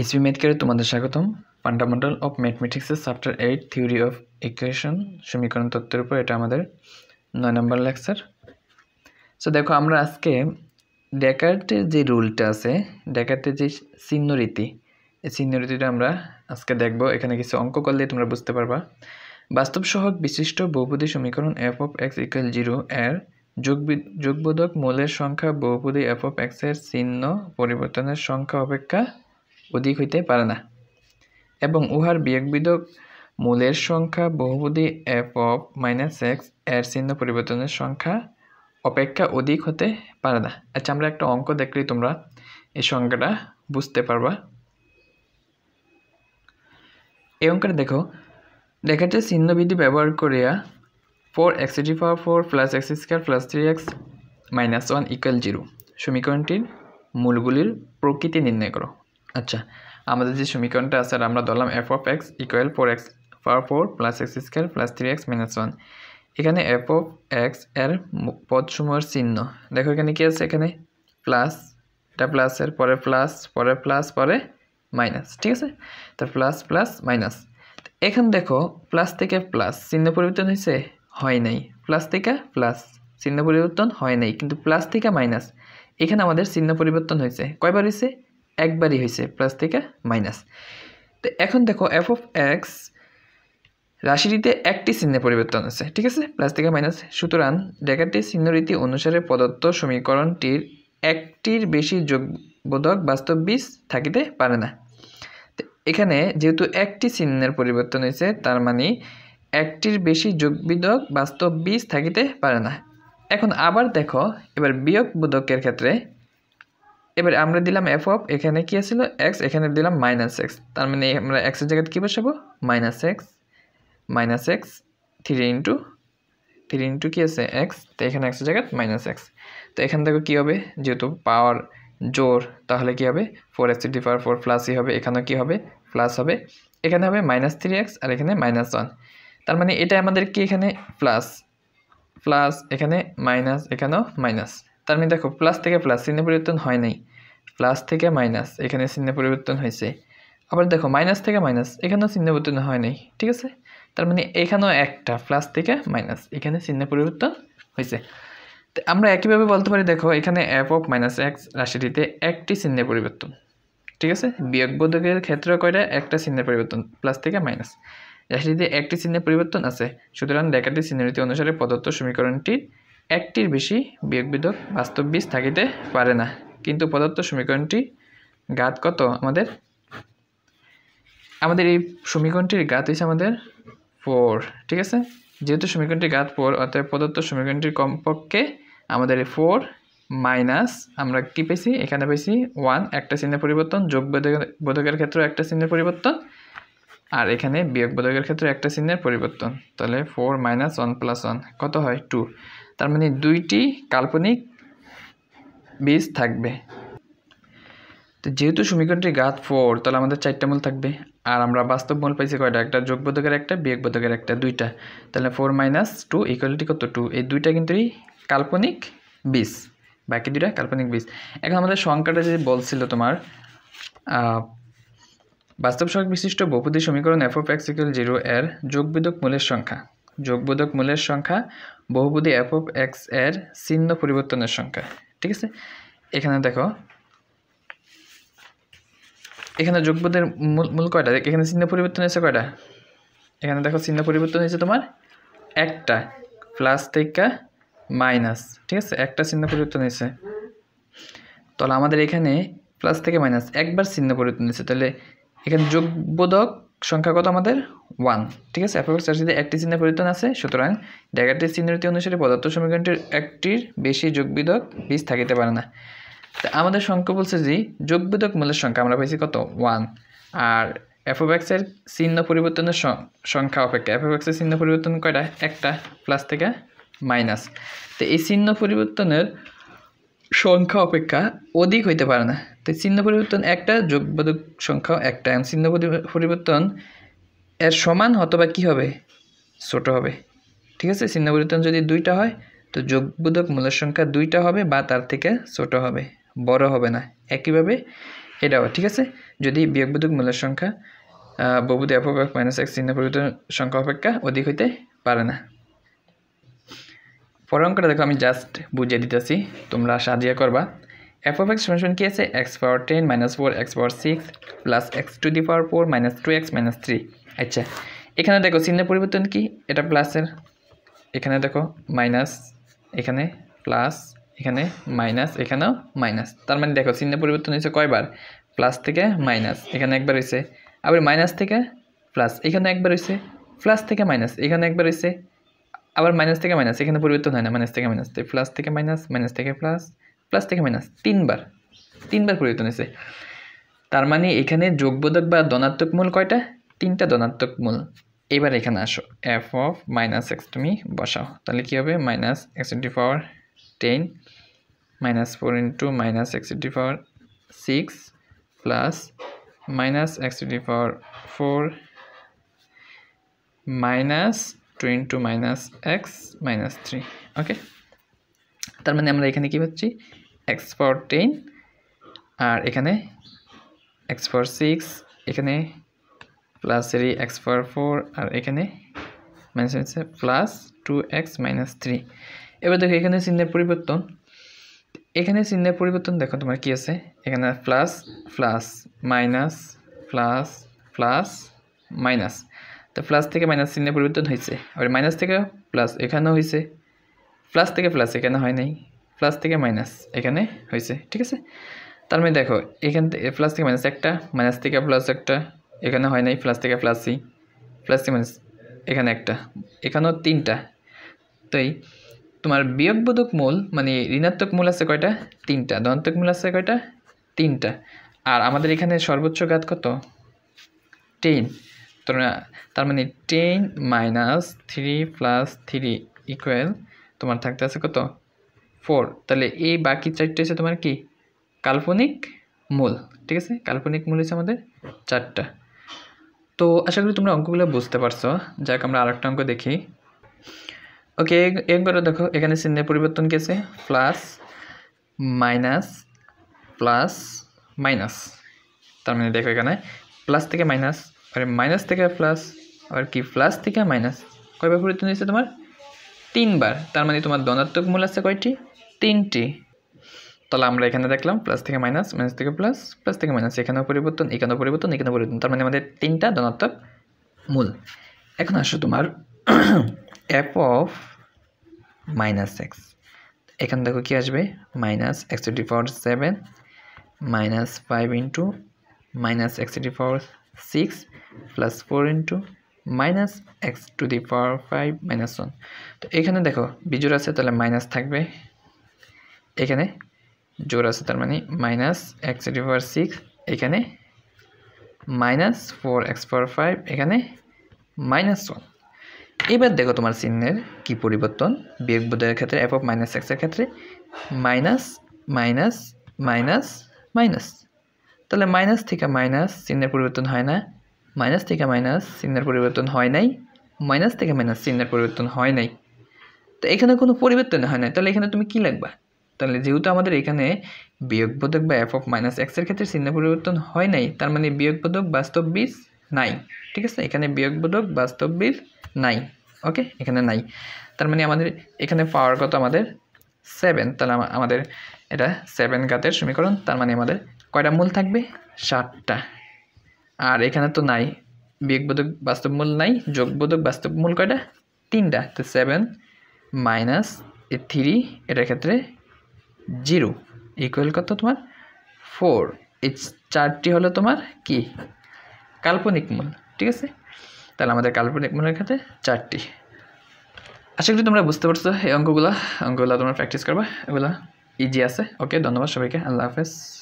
SP ম্যাথকেয়ারে তোমাদের স্বাগতম ফান্ডামেন্টাল অফ ম্যাথমেটিক্সের chapter eight theory of equation সমীকরণ তত্ত্বের উপর এটা আমাদের নয় নম্বর লেকচার সো দেখো আমরা আজকে ডেকার্টের যে রুলটা আছে ডেকার্টের যে চিহ্নরীতি এই চিহ্নরীতিটা আমরা আজকে দেখব এখানে কিছু অঙ্ক করলে তোমরা বুঝতে পারবা বাস্তব বিশিষ্ট বহুপদী সমীকরণ F of X equal zero এর যোগবোধক মূলের সংখ্যা বহুপদী এফ অফ এক্সের চিহ্ন পরিবর্তনের সংখ্যা অপেক্ষা অধিক হইতে পারে না এবং উহার বিয়োগবিদক মূলের সংখ্যা বহুবধি এফ অফ মাইনাস এক্স এর চিহ্ন পরিবর্তনের সংখ্যা অপেক্ষা অধিক হতে পারে না আচ্ছা আমরা একটা অঙ্ক দেখলেই তোমরা এই সংখ্যাটা বুঝতে পারবা এই অঙ্কটা দেখো দেখা যাচ্ছে চিহ্নবিধি ব্যবহার করিয়া four X three power four plus X square plus three X minus one equal zero সমীকরণটির মূলগুলির প্রকৃতি নির্ণয় করো আচ্ছা আমাদের যে সমীকরণটা আছে আর আমরা ধরলাম F of X equal four X power four plus X square plus three X minus one এখানে এফ অফ এক্স এর পদসমূহের চিহ্ন দেখো এখানে কী আছে এখানে প্লাস এটা প্লাসের পরে প্লাস পরে প্লাস পরে মাইনাস ঠিক আছে তার প্লাস প্লাস মাইনাস এখন দেখো প্লাস থেকে প্লাস চিহ্ন পরিবর্তন হয়েছে হয় নাই প্লাস থেকে প্লাস চিহ্ন পরিবর্তন হয় নাই কিন্তু প্লাস থেকে মাইনাস এখানে আমাদের চিহ্ন পরিবর্তন হয়েছে কয়বার হয়েছে একবারই হয়েছে প্লাস থেকে মাইনাস তো এখন দেখো এফ অফ এক্স রাশিটিতে একটি চিহ্নে পরিবর্তন আছে ঠিক আছে প্লাস থেকে মাইনাস সুতরাং ডেকাটি চিহ্নরীতি অনুসারে প্রদত্ত সমীকরণটির একটির বেশি যোগবোধক বাস্তব বীজ থাকিতে পারে না এখানে যেহেতু একটি চিহ্নের পরিবর্তন হয়েছে তার মানে একটির বেশি যোগবিধক বাস্তব বীজ থাকিতে পারে না এখন আবার দেখো এবার বিয়োগ বোধকের ক্ষেত্রে এবার আমরা দিলাম এফ অফ এখানে কী ছিল এক্স এখানে দিলাম মাইনাস এক্স তার মানে আমরা এক্সের জায়গাতে কী বসাবো minus X minus X three into three into কী আছে এক্স তো এখানে এক্সের জায়গায় মাইনাস এক্স তো এখান থেকে কী হবে যেহেতু পাওয়ার জোর তাহলে কী হবে four X three power four প্লাসই হবে এখানেও কী হবে প্লাস হবে এখানে হবে মাইনাস থ্রি এক্স আর এখানে মাইনাস ওয়ান তার মানে এটা আমাদের কি এখানে প্লাস প্লাস এখানে মাইনাস এখানেও মাইনাস তার মানে দেখো প্লাস থেকে প্লাস চিহ্নে পরিবর্তন হয় নাই প্লাস থেকে মাইনাস এখানে চিহ্নে পরিবর্তন হয়েছে আবার দেখো মাইনাস থেকে মাইনাস এখানেও চিহ্ন পরিবর্তন হয় নাই ঠিক আছে তার মানে এখানেও একটা প্লাস থেকে মাইনাস এখানে চিহ্ন পরিবর্তন হয়েছে আমরা একইভাবে বলতে পারি দেখো এখানে অ্যাপ অফ মাইনাস এক্স রাশিটিতে একটি চিহ্নে পরিবর্তন ঠিক আছে বিয়োগ বোধকের ক্ষেত্রে কয়টা একটা চিহ্নের পরিবর্তন প্লাস থেকে মাইনাস রাশিটিতে একটি চিহ্নে পরিবর্তন আছে সুতরাং লেখাটি চিহ্নরীতি অনুসারে প্রদত্ত সমীকরণটির একটির বেশি বিয়োগ বিদক বাস্তব বীজ থাকিতে পারে না কিন্তু পদার্থ সমীকরণটি গাত কত আমাদের আমাদের এই সমীকরণটির গাত হয়েছে আমাদের ফোর ঠিক আছে যেহেতু সমীকরণটি গাত ফোর অর্থাৎ প্রদত্ত সমীকরণটির কমপক্ষে আমাদের এই ফোর মাইনাস আমরা কী পেয়েছি এখানে পেয়েছি ওয়ান একটা চিহ্নের পরিবর্তন যোগ বোধকের ক্ষেত্রে একটা চিহ্নের পরিবর্তন আর এখানে বিয়োগ বোধকের ক্ষেত্রে একটা চিহ্নের পরিবর্তন তাহলে four minus one plus one কত হয় টু তার মানে দুইটি কাল্পনিক বীজ থাকবে তো যেহেতু সমীকরণটি গাত ফোর তাহলে আমাদের চারটা মূল থাকবে আর আমরা বাস্তব মূল পাইছি কয়টা একটা যোগবোধকের একটা বিয়োগ বোধকের একটা দুইটা তাহলে ফোর মাইনাস টু ইকুয়ালিটি কত টু এই দুইটা কিন্তু এই কাল্পনিক বীজ বাকি দুইটা কাল্পনিক বীজ এখন আমাদের সংখ্যাটা যে বলছিল তোমার বাস্তব সংখ্যা বিশিষ্ট বহুপদী সমীকরণ F of X equal zero এর যোগবিদক মূলের সংখ্যা যোগবোধক মূলের সংখ্যা বহুবুধি অ্যাপ অফ এক্স এর চিহ্ন পরিবর্তনের সংখ্যা ঠিক আছে এখানে দেখো এখানে যোগবোধের মূল মূল কয়টা এখানে চিহ্ন পরিবর্তন হয়েছে কয়টা এখানে দেখো চিহ্ন পরিবর্তন হয়েছে তোমার একটা প্লাস থেকে মাইনাস ঠিক আছে একটা চিহ্ন পরিবর্তন হয়েছে তাহলে আমাদের এখানে প্লাস থেকে মাইনাস একবার চিহ্ন পরিবর্তন হয়েছে তাহলে এখানে যোগবোধক সংখ্যা কত আমাদের ওয়ান ঠিক আছে অ্যাপোক্স রাশিতে একটি চিহ্নের পরিবর্তন আছে সুতরাং ড্যাগারটির চিহ্নটি অনুসারে পদার্থ সমীকরণটির একটির বেশি যোগবিদক বীজ থাকিতে পারে না তা আমাদের সংখ্যা বলছে যে যোগবিদক মূলের সংখ্যা আমরা পেয়েছি কত ওয়ান আর অ্যাফোব্যাক্সের চিহ্ন পরিবর্তনের সংখ্যা অপেক্ষা অ্যাফোব্যাক্সের চিহ্ন পরিবর্তন কয়টা একটা প্লাস থেকে মাইনাস তো এই চিহ্ন পরিবর্তনের সংখ্যা অপেক্ষা অধিক হইতে পারে না তো চিহ্ন পরিবর্তন একটা যোগবাদক সংখ্যা একটা চিহ্ন পরিবর্তন এর সমান অথবা কী হবে ছোট হবে ঠিক আছে চিহ্ন পরিবর্তন যদি দুইটা হয় তো যোগবোধক মূলের সংখ্যা দুইটা হবে বা তার থেকে ছোট হবে বড় হবে না একইভাবে এটাও ঠিক আছে যদি বিয়োগবোধক মূলের সংখ্যা বহুদ অপব্যক মাইনাস এক চিহ্ন পরিবর্তন সংখ্যা অপেক্ষা অধিক হইতে পারে না পর দেখো আমি জাস্ট বুঝিয়ে দিতেছি তোমরা সাজিয়া করবা এফ অফ এক্স সমান কি আছে X power ten minus four X power six plus X to the power four minus two X minus three আচ্ছা এখানে দেখো চিহ্নের পরিবর্তন কি এটা প্লাসের এখানে দেখো মাইনাস এখানে প্লাস এখানে মাইনাস এখানেও মাইনাস তার মানে দেখো চিহ্ন পরিবর্তন হয়েছে কয়বার প্লাস থেকে মাইনাস এখানে একবার হয়েছে আবার মাইনাস থেকে প্লাস এখানে একবার হয়েছে প্লাস থেকে মাইনাস এখানে একবার হয়েছে আবার মাইনাস থেকে মাইনাস এখানে পরিবর্তন হয় না মাইনাস থেকে মাইনাস প্লাস থেকে মাইনাস মাইনাস থেকে প্লাস প্লাস থেকে মাইনাস তিনবার তিনবার পরিবর্তন হয়েছে তার মানে এখানে যোগবোধক বা ধনাত্মক মূল কয়টা তিনটা ধনাত্মক মূল এবার এখানে আসো এফ অফ মাইনাস এক্স তুমি বসাও তাহলে কী হবে minus X to power ten minus four into minus X to power six plus minus X to power four minus two into minus X minus three okay তার মানে আমরা এখানে কী পাচ্ছি एक्स फोर টেন আর এখানে एक्स फोर सिक्स এখানে plus three X four four और এখানে माइनस হচ্ছে plus two X minus three এবার দেখো এখানে চিহ্নের পরিবর্তন এখানে চিহ্নের পরিবর্তন দেখো তোমার কি আছে এখানে plus plus minus plus plus minus তো প্লাস থেকে মাইনাস চিহ্নে পরিবর্তন হয়েছে আর মাইনাস থেকে প্লাস এখানেও হয়েছে প্লাস থেকে প্লাস এখানে হয় নাই প্লাস থেকে মাইনাস এখানে হয়েছে ঠিক আছে তার মানে দেখো এখান থেকে প্লাস থেকে মাইনাস একটা মাইনাস থেকে প্লাস একটা এখানে হয় নাই প্লাস থেকে প্লাসই প্লাস থেকে মাইনাস এখানে একটা এখানেও তিনটা তাই তোমার বিয়োগবোধক মূল মানে ঋণাত্মক মূল আছে কয়টা তিনটা দন্তক মূল আছে কয়টা তিনটা আর আমাদের এখানে সর্বোচ্চ ঘাত কত টেন তোমরা তার মানে ten minus three plus three equal তোমার থাকতে আছে কত ফোর তাহলে এই বাকি চারটে হচ্ছে তোমার কি কাল্পনিক মূল ঠিক আছে কাল্পনিক মূল হচ্ছে আমাদের চারটা তো আশা করি তোমরা অঙ্কগুলো বুঝতে পারছো যাক আমরা আরেকটা অঙ্ক দেখি ওকে একবারও দেখো এখানে চিহ্নের পরিবর্তন কি আছে প্লাস মাইনাস প্লাস মাইনাস তার মানে দেখো এখানে প্লাস থেকে মাইনাস আর মাইনাস থেকে প্লাস আর কি প্লাস থেকে মাইনাস কয়বার পরিবর্তন হয়েছে তোমার তিনবার তার মানে তোমার ধনাত্মক মূল আছে কয়টি তিনটি তাহলে আমরা এখানে দেখলাম প্লাস থেকে মাইনাস মাইনাস থেকে প্লাস প্লাস থেকে মাইনাস এখানেও পরিবর্তন এখানেও পরিবর্তন এখানেও পরিবর্তন তার মানে আমাদের তিনটা ধনাত্মক মূল এখন আসো তোমার অ্যাপ অফ মাইনাস এক্স এখানে দেখো কি আসবে minus X to power seven minus five into minus X to power six plus four into minus X to the power five minus one তো এখানে দেখো বিজোর আছে তাহলে মাইনাস থাকবে এখানে জোর আছে তার মানে মাইনাস এক্স এটি পাওয়ার সিক্স এখানে minus four X power five এখানে মাইনাস ওয়ান এবার দেখো তোমার চিহ্নের কি পরিবর্তন বিয়োগ ক্ষেত্রে এফ অফ মাইনাস এক্সের ক্ষেত্রে মাইনাস মাইনাস মাইনাস মাইনাস তাহলে মাইনাস থেকে মাইনাস চিহ্নের পরিবর্তন হয় না মাইনাস থেকে মাইনাস চিহ্নের পরিবর্তন হয় নাই মাইনাস থেকে মাইনাস চিহ্নের পরিবর্তন হয় নাই তো এখানে কোনো পরিবর্তন হয় নাই তাহলে এখানে তুমি কি লাগবা তাহলে যেহেতু আমাদের এখানে বিয়োগবোধক বা এফ অফ মাইনাস এক্সের ক্ষেত্রে চিহ্ন পরিবর্তন হয় নাই তার মানে বিয়োগবোধক বাস্তব বীজ নাই ঠিক আছে এখানে বিয়োগবোধক বাস্তব বীজ নাই ওকে এখানে নাই তার মানে আমাদের এখানে পাওয়ার কত আমাদের সেভেন তাহলে আমাদের এটা সেভেন গাতের সমীকরণ তার মানে আমাদের কয়টা মূল থাকবে সাতটা আর এখানে তো নাই বিয়োগবোধক বাস্তব মূল নাই যোগবোধক বাস্তব মূল কয়টা তিনটা তো সেভেন মাইনাস এ থ্রি এটার ক্ষেত্রে জিরো ইকুয়াল কত তোমার ফোর এই চারটি হলো তোমার কি কাল্পনিক মূল ঠিক আছে তাহলে আমাদের কাল্পনিক মূলের ক্ষেত্রে চারটি আশা করি তোমরা বুঝতে পারছো এই অঙ্কগুলো অঙ্কগুলো তোমরা প্র্যাকটিস করবা এগুলো ইজি আছে ওকে ধন্যবাদ সবাইকে আল্লাহ হাফেজ